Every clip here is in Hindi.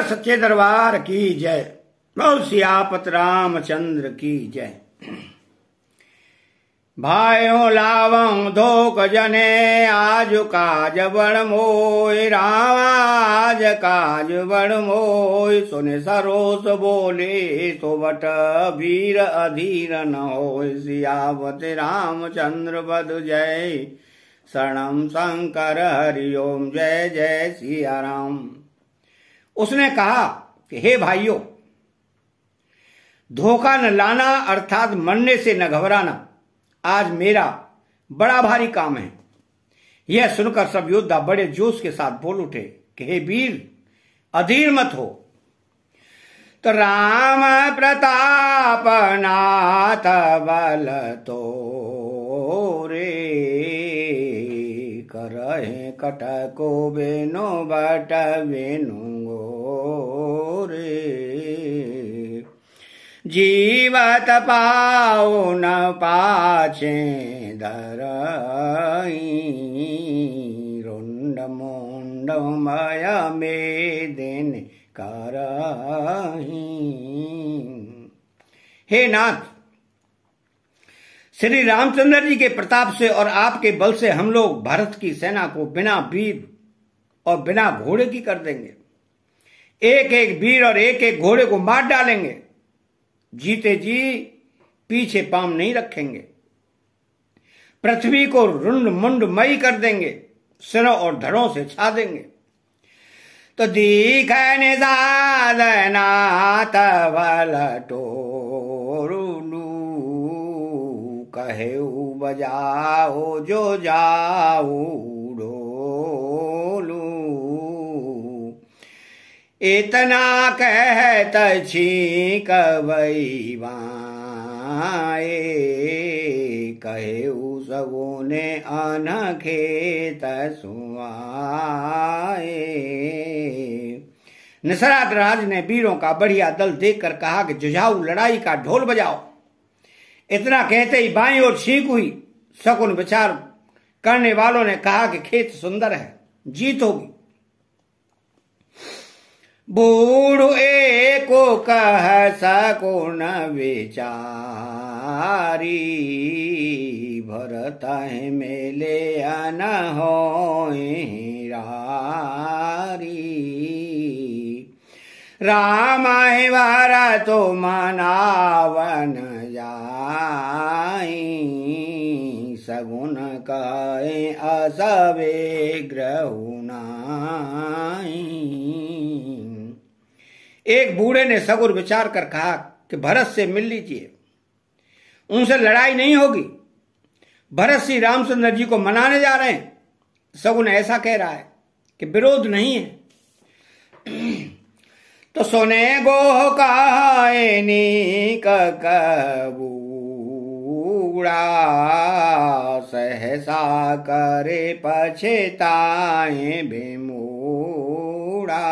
बोलो सच्चे दरबार की जय बहुत सियापत रामचंद्र की जय भाइयों लावं धोक जने आज काज बड़ मोय राम आज काज बड़ मोय सुन सरोस बोले तो बट वीर अधीर न हो सियावत चंद्र बद जय शरणम शंकर हरिओम जय जय सिया राम उसने कहा कि हे भाइयों धोखा न लाना अर्थात मरने से न घबराना आज मेरा बड़ा भारी काम है यह सुनकर सब योद्धा बड़े जोश के साथ बोल उठे कि हे वीर अधीर मत हो तो राम प्रताप नाथ बल तो रे करहे कटको बेनो बाट बेनुगो रे जीवत पाओ न पाचे धरई रुंड मुंड मय मे दिन करही हे नाथ श्री रामचंद्र जी के प्रताप से और आपके बल से हम लोग भारत की सेना को बिना वीर और बिना घोड़े की कर देंगे एक एक वीर और एक एक घोड़े को मार डालेंगे जीते जी पीछे पाम नहीं रखेंगे पृथ्वी को रुंड मुंड मई कर देंगे सिरों और धड़ों से छा देंगे तो दीख निजादना तवल टोरू कहेऊ बजाओ जो जाऊ ढोलू इतना कहत छी कबैबाए कहेऊ ने अनखे तुआ निसरात राज ने वीरों का बढ़िया दल देखकर कहा कि जुझाऊ लड़ाई का ढोल बजाओ इतना कहते ही बाई और छीक हुई शकुन विचार करने वालों ने कहा कि खेत सुंदर है जीत होगी बूढ़ को कह सकुन विचारी भरत मेले अन हो राम है भारत तो मनावन गुण काए आशा ग्रहुनाई एक बूढ़े ने सगुर विचार कर कहा कि भरत से मिल लीजिए उनसे लड़ाई नहीं होगी भरत श्री रामचंद्र जी को मनाने जा रहे हैं सगुन ऐसा कह रहा है कि विरोध नहीं है तो सोने गोह कहा कबू गुणा सहसा करे पछेताए भीमूड़ा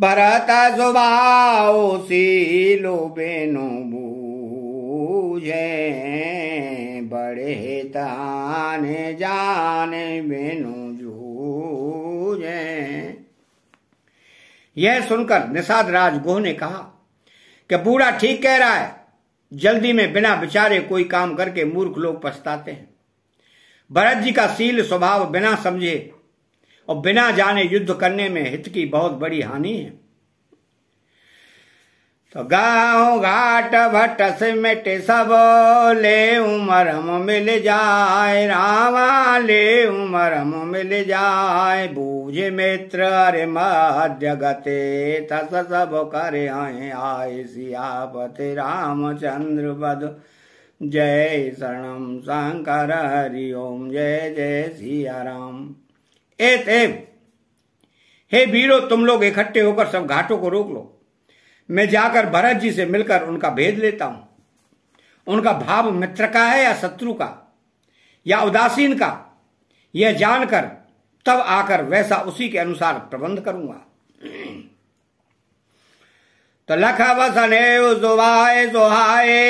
भरत स्वभाव सीलो बेनु बूझे बड़े तान जान बेनु जूझे यह सुनकर निषाद राज गोह ने कहा कि बूढ़ा ठीक कह रहा है जल्दी में बिना विचारे कोई काम करके मूर्ख लोग पछताते हैं भरत जी का सील स्वभाव बिना समझे और बिना जाने युद्ध करने में हित की बहुत बड़ी हानि है तो गाँव घाट भट्ट सिमट सब ले उमर हम मिल जाए रामा ले उमर हम मिल जाए बूझ मित्र अरे मध्य गते तस सब करे आए आए राम चंद्र बद जय शरणम शंकर हरि ओम जय जय सिया राम ए हे वीरो तुम लोग इकट्ठे होकर सब घाटों को रोक लो मैं जाकर भरत जी से मिलकर उनका भेद लेता हूं उनका भाव मित्र का है या शत्रु का या उदासीन का यह जानकर तब आकर वैसा उसी के अनुसार प्रबंध करूंगा तो लख वसने सुभाए सुहाए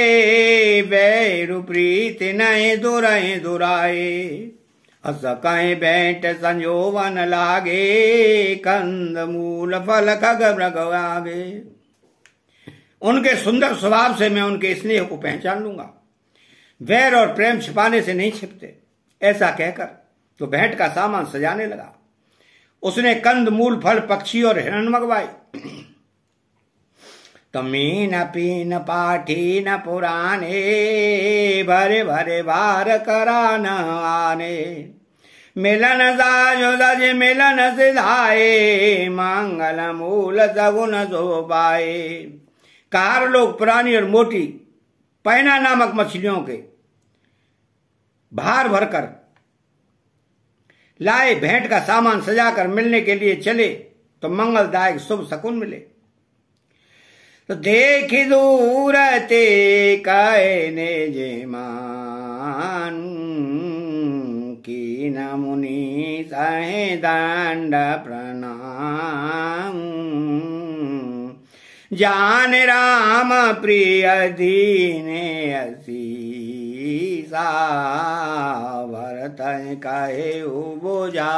बैरु प्रीत नहीं दुराए दुराए अस कहे बैठ संजोवन लागे कंद मूल फल खग मृग आगे उनके सुंदर स्वभाव से मैं उनके स्नेह को पहचान लूंगा वैर और प्रेम छिपाने से नहीं छिपते ऐसा कहकर तो भेंट का सामान सजाने लगा उसने कंद मूल फल पक्षी और हिरण मंगवाए तो मंगवाई न पीन न पुराने भरे भरे बार करान आने मिलन साजो सज मिलन सिधाए मंगल मूल सगुन पाए कार लोग पुरानी और मोटी पैना नामक मछलियों के भार भरकर लाए भेंट का सामान सजाकर मिलने के लिए चले तो मंगलदायक शुभ शकुन मिले तो देख दूर ते कहने मान की नमुनि सहे दंड प्रणाम जान राम प्रिय दीने असीसा भरत कहे बोझा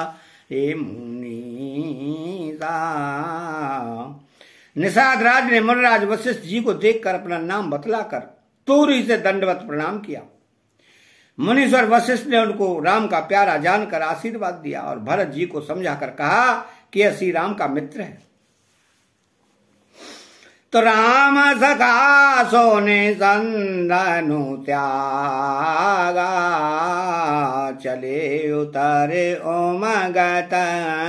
हे मुनीसा निषाद राज ने मनराज वशिष्ठ जी को देखकर अपना नाम बतलाकर तूरी से दंडवत प्रणाम किया मुनीश्वर वशिष्ठ ने उनको राम का प्यारा जानकर आशीर्वाद दिया और भरत जी को समझाकर कहा कि असी राम का मित्र है तो राम सखा सोने संदनु त्यागा चले उतरे ओम गतनुरागा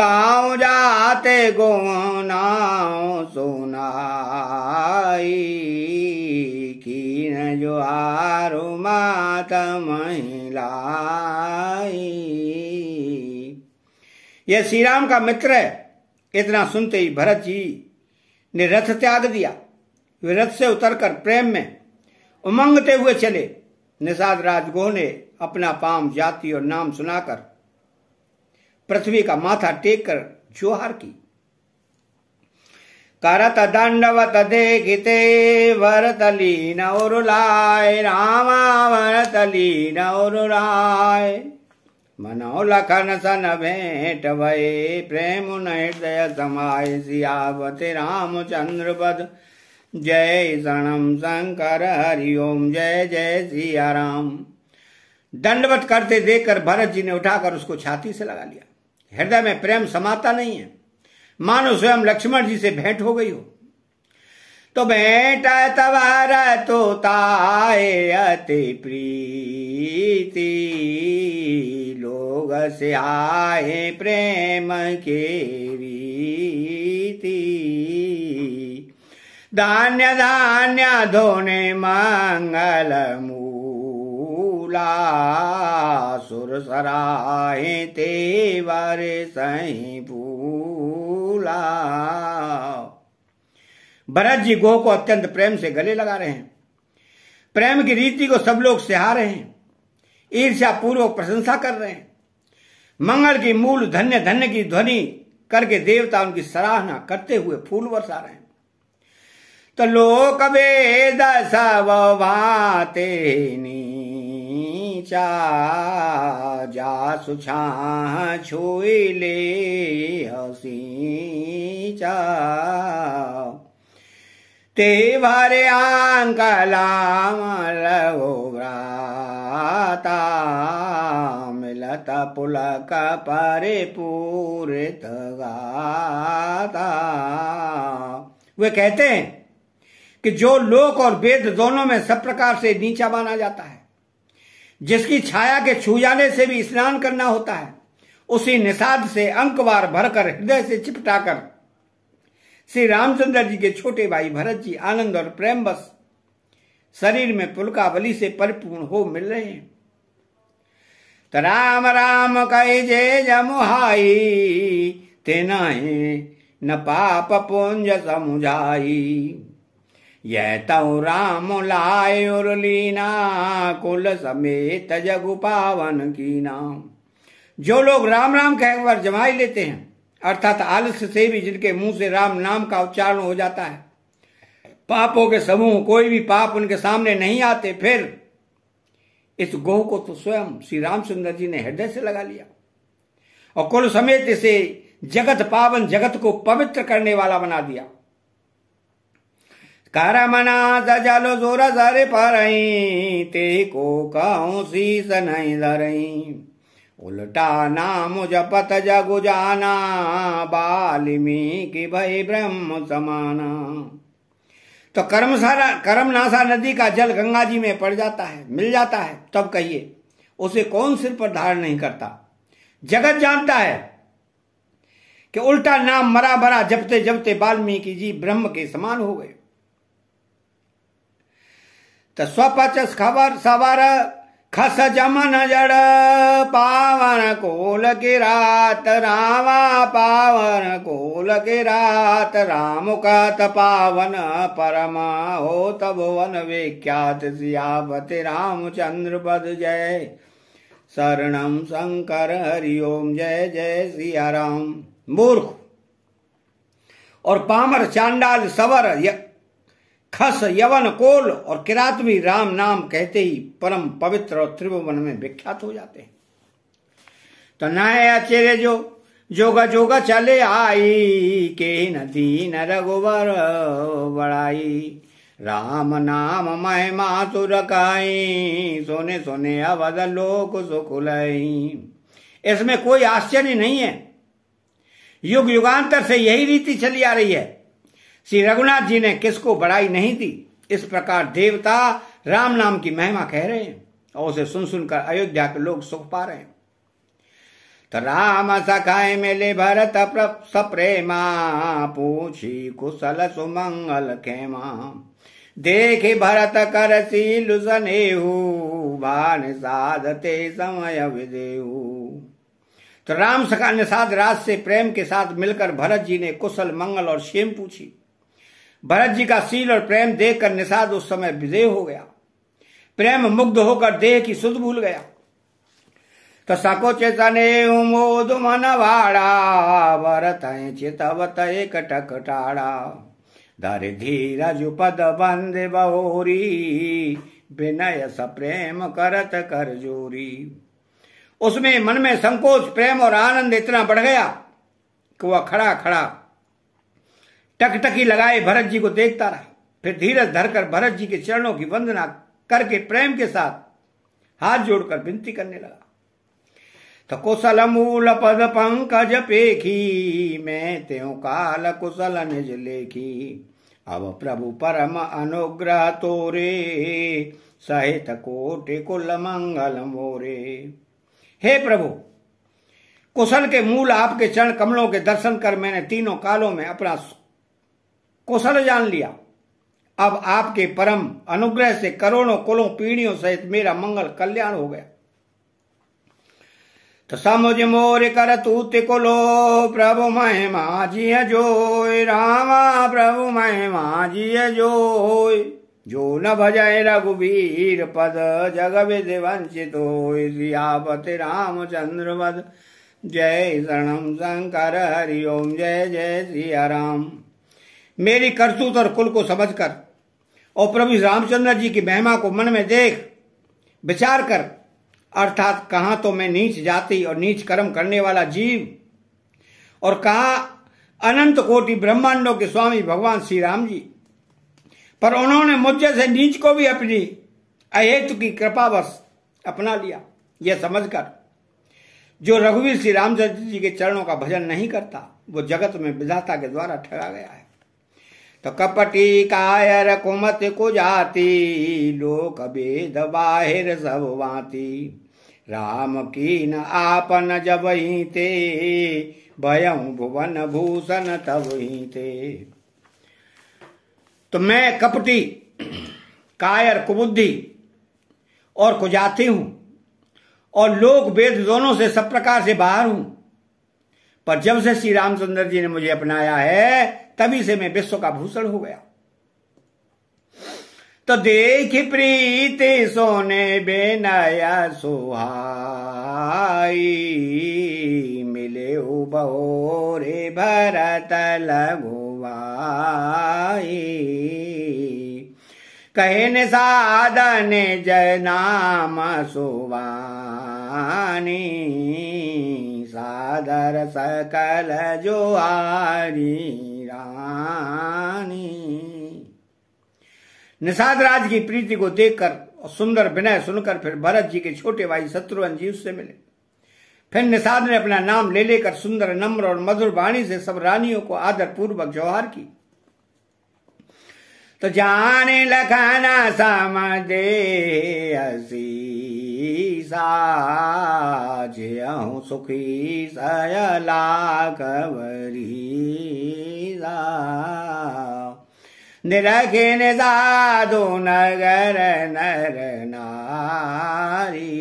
गाँव जाते गोनाओ सुनाई कीन जो आरु मात महिलाई यह श्री राम का मित्र है इतना सुनते ही भरत जी ने रथ त्याग दिया वे रथ से उतरकर प्रेम में उमंगते हुए चले निषाद राजगोह ने अपना पाम जाति और नाम सुनाकर पृथ्वी का माथा टेक कर जोहार की करत दंडवत गिते वरत लीन और लाय रामा वरत लीन और राय मनो लखन सन भेंट भये प्रेम हृदय समाय राम चंद्र पद जय सनम शंकर हरिओम जय जय सिया राम दंडवत करते देखकर भरत जी ने उठाकर उसको छाती से लगा लिया हृदय में प्रेम समाता नहीं है मानो स्वयं लक्ष्मण जी से भेंट हो गई हो तो बेट तवर तोताए अति प्रीति लोग से आए प्रेम के रीति धान्य धान्य धोने मंगल मूला सुर सराहे तेवर सही पूला भरत जी गोह को अत्यंत प्रेम से गले लगा रहे हैं प्रेम की रीति को सब लोग सिहा रहे हैं ईर्ष्या पूर्वक प्रशंसा कर रहे हैं मंगल की मूल धन्य धन्य की ध्वनि करके देवता उनकी सराहना करते हुए फूल बरसा रहे हैं तो लोक वेद सबाते जा सुछा छुई ले हसी चा ते भर्याङ्कलां रघुव्राता मिलतपुलक परिपूरित गाता वे कहते हैं कि जो लोक और वेद दोनों में सब प्रकार से नीचा माना जाता है जिसकी छाया के छू जाने से भी स्नान करना होता है उसी निषाद से अंकवार भरकर हृदय से चिपटाकर श्री रामचंद्र जी के छोटे भाई भरत जी आनंद और प्रेम बस शरीर में पुलकावली से परिपूर्ण हो मिल रहे हैं तो राम राम कहे जे जमुहाई ते न पाप पुंज समुझाई यह तो राम लाय लीना कुल समेत जगु पावन की नाम जो लोग राम राम कहकर जमाई लेते हैं अर्थात आलस्य से भी जिनके मुंह से राम नाम का उच्चारण हो जाता है पापों के समूह कोई भी पाप उनके सामने नहीं आते फिर इस गोह को तो स्वयं श्री रामचंद्र जी ने हृदय से लगा लिया और कुल समेत इसे जगत पावन जगत को पवित्र करने वाला बना दिया कारा मना सजालो जोरा सारे पारई ते को काऊ सी उल्टा जपत जगु जाना वाल्मीकि भय ब्रह्म समाना तो कर्म सारा कर्म नासा नदी का जल गंगा जी में पड़ जाता है मिल जाता है तब कहिए उसे कौन सिर पर धारण नहीं करता जगत जानता है कि उल्टा नाम मरा भरा जपते जपते वाल्मीकि जी ब्रह्म के समान हो गए तो स्वपच खबर सवार खस जमन जड़ पावन कोल के रात रामा पावन कोल के रात राम का पावन परमा हो तब वन विख्यात राम चंद्र पद जय शरण शंकर हरिओम जय जय सिया राम मूर्ख और पामर चांडाल सवर खस यवन कोल और किरातवी राम नाम कहते ही परम पवित्र और त्रिभुवन में विख्यात हो जाते हैं तो नए जो जोगा जोगा चले आई के नदी न रघुवर बड़ाई राम नाम महिमा तुर तो सोने सोने अवध लोक सुखुल इसमें कोई आश्चर्य नहीं है युग युगांतर से यही रीति चली आ रही है श्री रघुनाथ जी ने किसको बढ़ाई नहीं दी इस प्रकार देवता राम नाम की महिमा कह रहे हैं और उसे सुन सुनकर अयोध्या के लोग सुख पा रहे हैं तो राम सखाए मिले भरत सप्रेमा पूछी कुशल सुमंगल खेमा देखे भरत कर सील सनेहू भान साधते समय विदेहू तो राम सखा निषाद राज से प्रेम के साथ मिलकर भरत जी ने कुशल मंगल और शेम पूछी भरत जी का सील और प्रेम देखकर निषाद उस समय विदेह हो गया प्रेम मुग्ध होकर देह की सुध भूल गया तो सकोचेतने उमोद मन भरत चेतवत एक टकटाड़ा धीरा जु पद बंद बहोरी विनय स प्रेम करत कर जोरी उसमें मन में संकोच प्रेम और आनंद इतना बढ़ गया कि वह खड़ा खड़ा टकटकी लगाए भरत जी को देखता रहा फिर धीरज धरकर भरत जी के चरणों की वंदना करके प्रेम के साथ हाथ जोड़कर विनती करने लगा तो कुशल मूल पद पंकज पेखी मैं त्यो काल कुशल निज लेखी अब प्रभु परम अनुग्रह तोरे सहित कोटि कुल मंगल मोरे हे प्रभु कुशल के मूल आपके चरण कमलों के दर्शन कर मैंने तीनों कालों में अपना कुशल जान लिया अब आपके परम अनुग्रह से करोड़ों कुलों पीढ़ियों सहित मेरा मंगल कल्याण हो गया तो समुझ मोर कर तूत कुलो प्रभु महिमा जिय जो रामा प्रभु महिमा जी जोय जो न भजय रघुवीर पद जग विधि हो पति राम चंद्र पद जय शरणम शंकर हरिओम जय जय श्री राम मेरी करतूत और कुल को समझकर और प्रभु रामचंद्र जी की महिमा को मन में देख विचार कर अर्थात कहा तो मैं नीच जाति और नीच कर्म करने वाला जीव और कहा अनंत कोटि ब्रह्मांडों के स्वामी भगवान श्री राम जी पर उन्होंने मुझे से नीच को भी अपनी अहेतु की कृपावश अपना लिया यह समझकर जो रघुवीर श्री रामचंद्र जी के चरणों का भजन नहीं करता वो जगत में विधाता के द्वारा ठहरा गया है तो कपटी कायर कुमत कुजाती लोक वेद बाहिर सब वाती राम न आपन जब ही ते भय भुवन भूषण तब ही ते तो मैं कपटी कायर कुबुद्धि और कुजाती हूं और लोक वेद दोनों से सब प्रकार से बाहर हूं पर जब से श्री रामचंद्र जी ने मुझे अपनाया है तभी से मैं विश्व का भूषण हो गया तो देख प्रीत सोने बेनाया सुहाई मिले रे भरत लघुवाई कहन साधन नाम सुवानी सादर सकल जोहारी रानी निषाद राज की प्रीति को देखकर और सुंदर विनय सुनकर फिर भरत जी के छोटे भाई शत्रुघ्न जी उससे मिले फिर निषाद ने अपना नाम ले लेकर सुंदर नम्र और मधुर वाणी से सब रानियों को आदर पूर्वक जौहार की तो जाने लखाना समझे हसी हूँ सुखी सयला कंवरी निरखिन साधु नगर नर नारी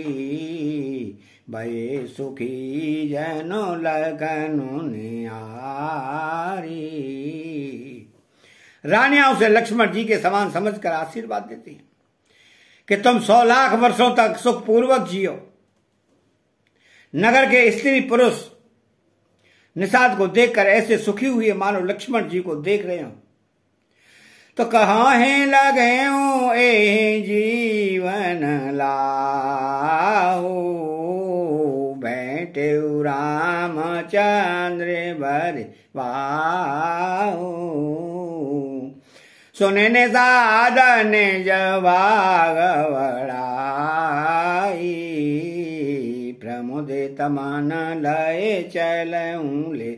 भये सुखी जनो लगनु निहारी रानियां उसे लक्ष्मण जी के समान समझकर आशीर्वाद देती हैं कि तुम सौ लाख वर्षों तक सुखपूर्वक जियो नगर के स्त्री पुरुष निषाद को देखकर ऐसे सुखी हुए मानो लक्ष्मण जी को देख रहे हो तो कहा है लगे ए जीवन लाओ बैठे चंद्र भर वाओ ने साधन जवागवड़ाई प्रमुदित मन लय चल ले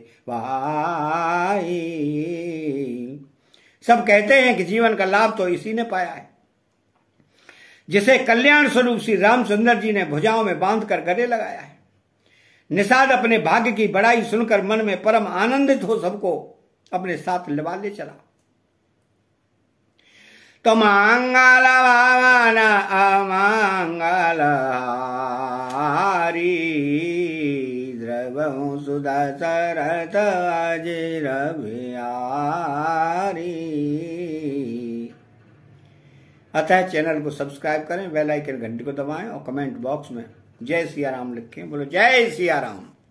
सब कहते हैं कि जीवन का लाभ तो इसी ने पाया है जिसे कल्याण स्वरूप श्री रामचंद्र जी ने भुजाओं में बांध कर गले लगाया है निषाद अपने भाग्य की बड़ाई सुनकर मन में परम आनंदित हो सबको अपने साथ लवा ले चला तो मंगल भवन अमंगल द्रवं सुधा शरत अतः चैनल को सब्सक्राइब करें बेल आइकन घंटी को दबाएं और कमेंट बॉक्स में जय सिया राम लिखें बोलो जय सिया राम